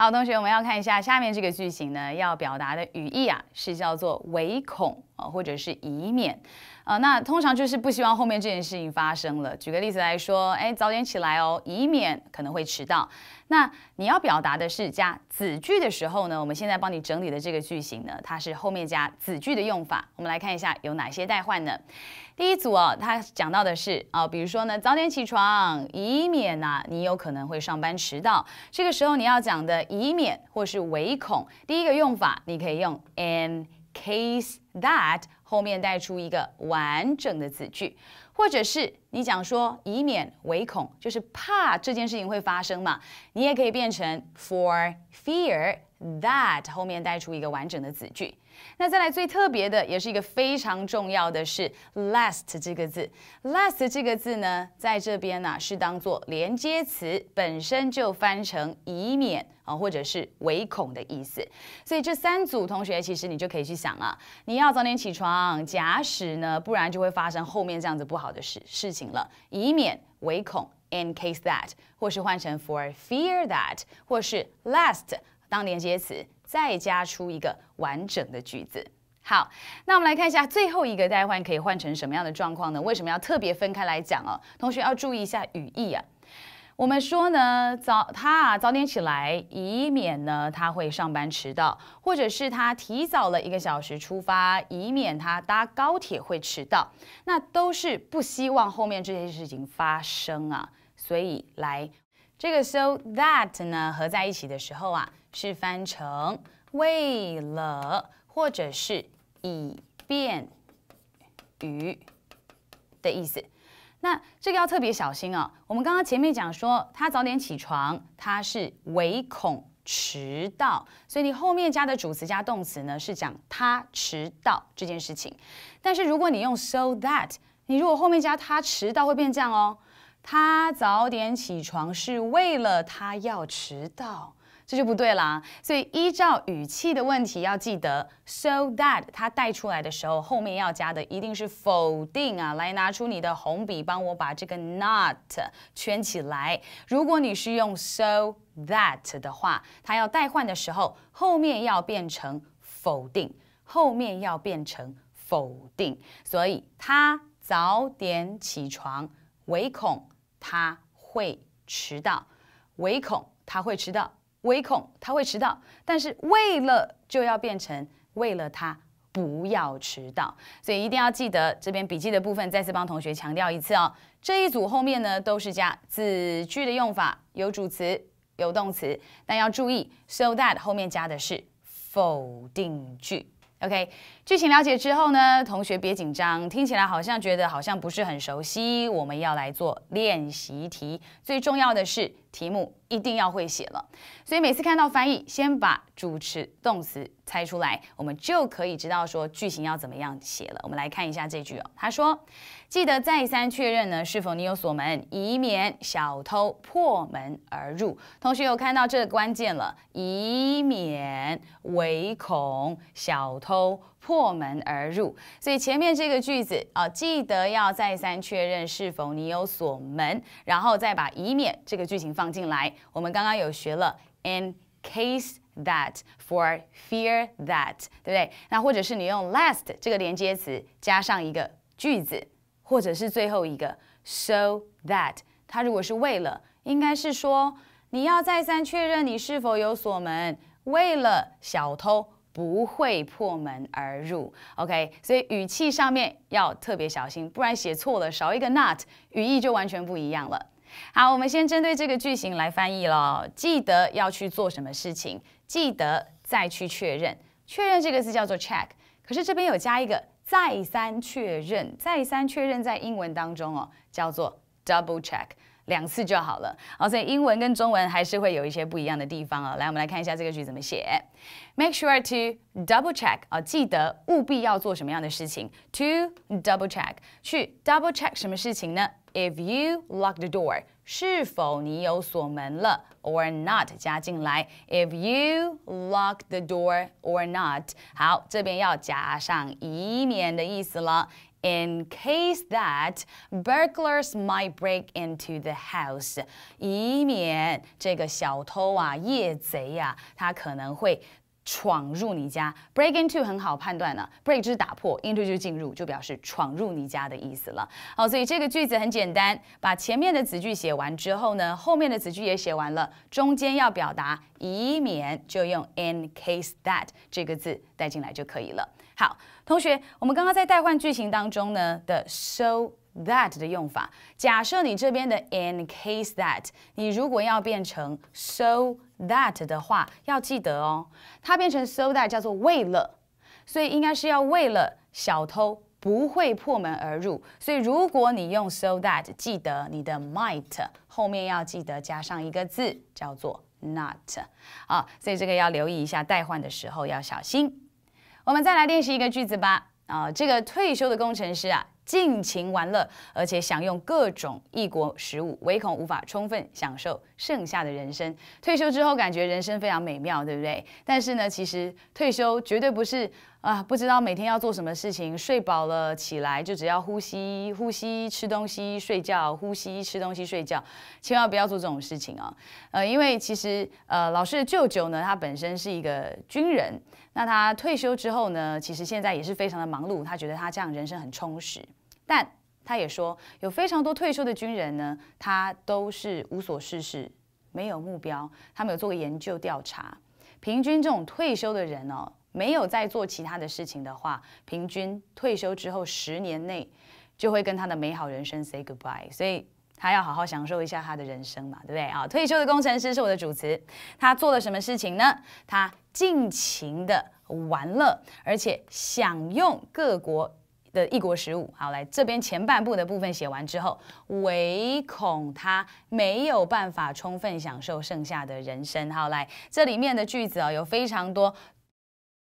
好，同学，我们要看一下下面这个句型呢，要表达的语义啊，是叫做唯恐啊，或者是以免。啊，那通常就是不希望后面这件事情发生了。举个例子来说，哎，早点起来哦，以免可能会迟到。那你要表达的是加子句的时候呢，我们现在帮你整理的这个句型呢，它是后面加子句的用法。我们来看一下有哪些代换呢？第一组哦，它讲到的是啊，比如说呢，早点起床，以免呐，你有可能会上班迟到。这个时候你要讲的以免或是唯恐，第一个用法你可以用 in case that。后面带出一个完整的子句，或者是你讲说以免唯恐就是怕这件事情会发生嘛，你也可以变成 for fear that 后面带出一个完整的子句。那再来最特别的，也是一个非常重要的是 last 这个字，last 这个字呢，在这边呢是当做连接词，本身就翻成以免。啊，或者是唯恐的意思，所以这三组同学其实你就可以去想啊，你要早点起床，假使呢，不然就会发生后面这样子不好的事事情了，以免唯恐，in case that，或是换成 for fear that，或是 l a s t 当连接词，再加出一个完整的句子。好，那我们来看一下最后一个代换可以换成什么样的状况呢？为什么要特别分开来讲哦？同学要注意一下语义啊。我们说呢，早他啊早点起来，以免呢他会上班迟到，或者是他提早了一个小时出发，以免他搭高铁会迟到。那都是不希望后面这些事情发生啊，所以来这个 so that 呢合在一起的时候啊，是翻成为了或者是以便于的意思。那这个要特别小心哦。我们刚刚前面讲说，他早点起床，他是唯恐迟到，所以你后面加的主词加动词呢，是讲他迟到这件事情。但是如果你用 so that，你如果后面加他迟到会变这样哦。他早点起床是为了他要迟到。这就不对啦。所以依照语气的问题要记得，so that 它带出来的时候，后面要加的一定是否定啊！来拿出你的红笔，帮我把这个 not 圈起来。如果你是用 so that 的话，它要代换的时候，后面要变成否定，后面要变成否定。所以他早点起床，唯恐他会迟到，唯恐他会迟到。唯恐他会迟到，但是为了就要变成为了他不要迟到，所以一定要记得这边笔记的部分，再次帮同学强调一次哦。这一组后面呢都是加子句的用法，有主词，有动词，但要注意 so that 后面加的是否定句。OK，剧情了解之后呢，同学别紧张，听起来好像觉得好像不是很熟悉，我们要来做练习题，最重要的是题目。一定要会写了，所以每次看到翻译，先把主持动词猜出来，我们就可以知道说句型要怎么样写了。我们来看一下这句哦，他说：“记得再三确认呢，是否你有锁门，以免小偷破门而入。”同学有看到这个关键了，以免唯恐小偷。破门而入，所以前面这个句子啊，记得要再三确认是否你有锁门，然后再把以免这个句型放进来。我们刚刚有学了 in case that for fear that，对不对？那或者是你用 last 这个连接词加上一个句子，或者是最后一个 so that，它如果是为了，应该是说你要再三确认你是否有锁门，为了小偷。不会破门而入，OK，所以语气上面要特别小心，不然写错了少一个 not，语义就完全不一样了。好，我们先针对这个句型来翻译喽，记得要去做什么事情，记得再去确认，确认这个字叫做 check，可是这边有加一个再三确认，再三确认在英文当中哦叫做 double check。两次就好了。好，所以英文跟中文还是会有一些不一样的地方啊。来，我们来看一下这个句怎么写。Make sure to double check 啊，记得务必要做什么样的事情？To double check，去 double check 什么事情呢？If you lock the door，是否你有锁门了？Or not 加进来。If you lock the door or not，好，这边要加上以免的意思了。In case that burglars might break into the house，以免这个小偷啊、夜贼呀，他可能会闯入你家。Break into 很好判断了，break 就是打破，into 就是进入，就表示闯入你家的意思了。好，所以这个句子很简单，把前面的子句写完之后呢，后面的子句也写完了，中间要表达以免，就用 in case that 这个字带进来就可以了。好，同学，我们刚刚在代换句型当中呢的 so that 的用法，假设你这边的 in case that，你如果要变成 so that 的话，要记得哦，它变成 so that 叫做为了，所以应该是要为了小偷不会破门而入，所以如果你用 so that，记得你的 might 后面要记得加上一个字叫做 not 啊，所以这个要留意一下，代换的时候要小心。我们再来练习一个句子吧。啊，这个退休的工程师啊，尽情玩乐，而且享用各种异国食物，唯恐无法充分享受剩下的人生。退休之后感觉人生非常美妙，对不对？但是呢，其实退休绝对不是。啊，不知道每天要做什么事情，睡饱了起来就只要呼吸、呼吸、吃东西、睡觉、呼吸、吃东西、睡觉，千万不要做这种事情啊！呃，因为其实呃，老师的舅舅呢，他本身是一个军人，那他退休之后呢，其实现在也是非常的忙碌，他觉得他这样人生很充实，但他也说有非常多退休的军人呢，他都是无所事事，没有目标，他们有做过研究调查，平均这种退休的人哦，没有再做其他的事情的话，平均退休之后十年内就会跟他的美好人生 say goodbye，所以他要好好享受一下他的人生嘛，对不对啊？退休的工程师是我的主词，他做了什么事情呢？他尽情的玩乐，而且享用各国的异国食物。好，来这边前半部的部分写完之后，唯恐他没有办法充分享受剩下的人生。好，来这里面的句子哦，有非常多。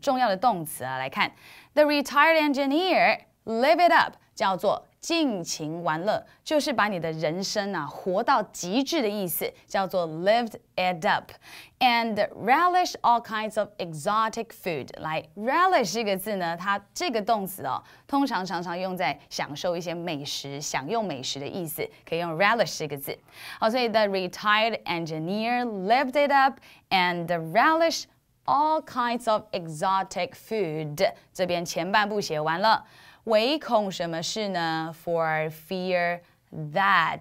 重要的动词啊来看，the retired engineer live it up，叫做尽情玩乐，就是把你的人生啊活到极致的意思，叫做 lived it up。And relish all kinds of exotic food。来，relish 这个字呢，它这个动词哦，通常常常用在享受一些美食、享用美食的意思，可以用 relish 这个字。好，所以 the retired engineer lived it up and the relish。all kinds of exotic food。这边前半部写完了，唯恐什么事呢？For fear that，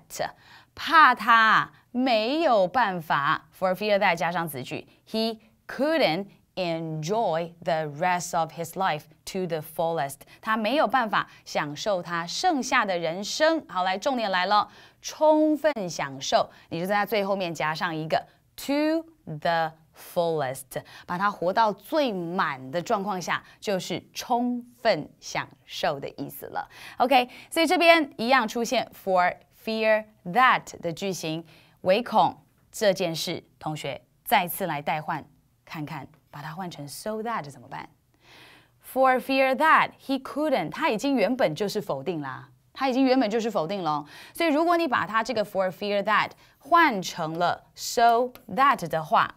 怕他没有办法。For fear that 加上子句，He couldn't enjoy the rest of his life to the fullest。他没有办法享受他剩下的人生。好，来，重点来了，充分享受，你就在它最后面加上一个 to the。fullest，把它活到最满的状况下，就是充分享受的意思了。OK，所以这边一样出现 for fear that 的句型，唯恐这件事，同学再次来代换看看，把它换成 so that 怎么办？For fear that he couldn't，他已经原本就是否定啦，它已经原本就是否定了，所以如果你把它这个 for fear that 换成了 so that 的话，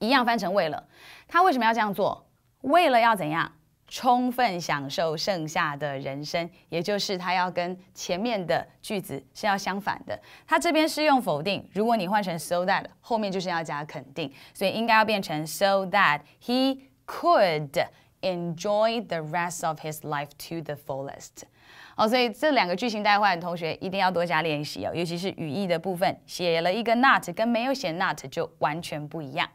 一样翻成为了，他为什么要这样做？为了要怎样？充分享受剩下的人生，也就是他要跟前面的句子是要相反的。他这边是用否定，如果你换成 so that，后面就是要加肯定，所以应该要变成 so that he could enjoy the rest of his life to the fullest。哦，所以这两个句型代换，同学一定要多加练习哦，尤其是语义的部分，写了一个 not，跟没有写 not 就完全不一样。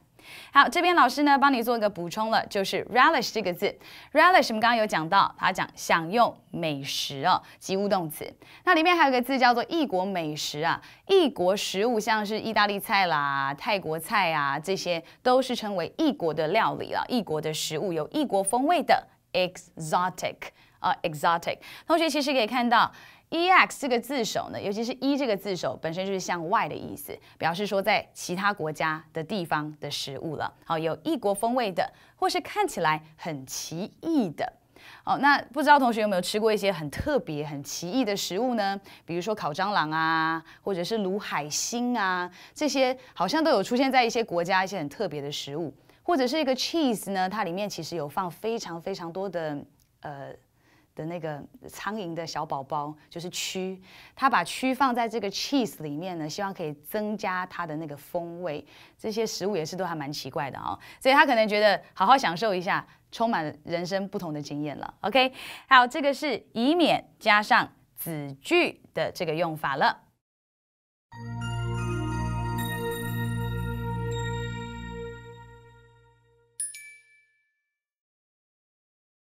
好，这边老师呢帮你做一个补充了，就是 relish 这个字，relish 我们刚刚有讲到，它讲享用美食哦，及物动词。那里面还有一个字叫做异国美食啊，异国食物，像是意大利菜啦、泰国菜啊，这些都是称为异国的料理了，异国的食物有异国风味的 exotic 啊 exotic。同学其实可以看到。e x 这个字首呢，尤其是一这个字首本身就是向外的意思，表示说在其他国家的地方的食物了。好，有异国风味的，或是看起来很奇异的。哦，那不知道同学有没有吃过一些很特别、很奇异的食物呢？比如说烤蟑螂啊，或者是卤海星啊，这些好像都有出现在一些国家一些很特别的食物。或者是一个 cheese 呢，它里面其实有放非常非常多的呃。的那个苍蝇的小宝宝就是蛆，他把蛆放在这个 cheese 里面呢，希望可以增加它的那个风味。这些食物也是都还蛮奇怪的哦，所以他可能觉得好好享受一下，充满人生不同的经验了。OK，好，这个是以免加上子句的这个用法了。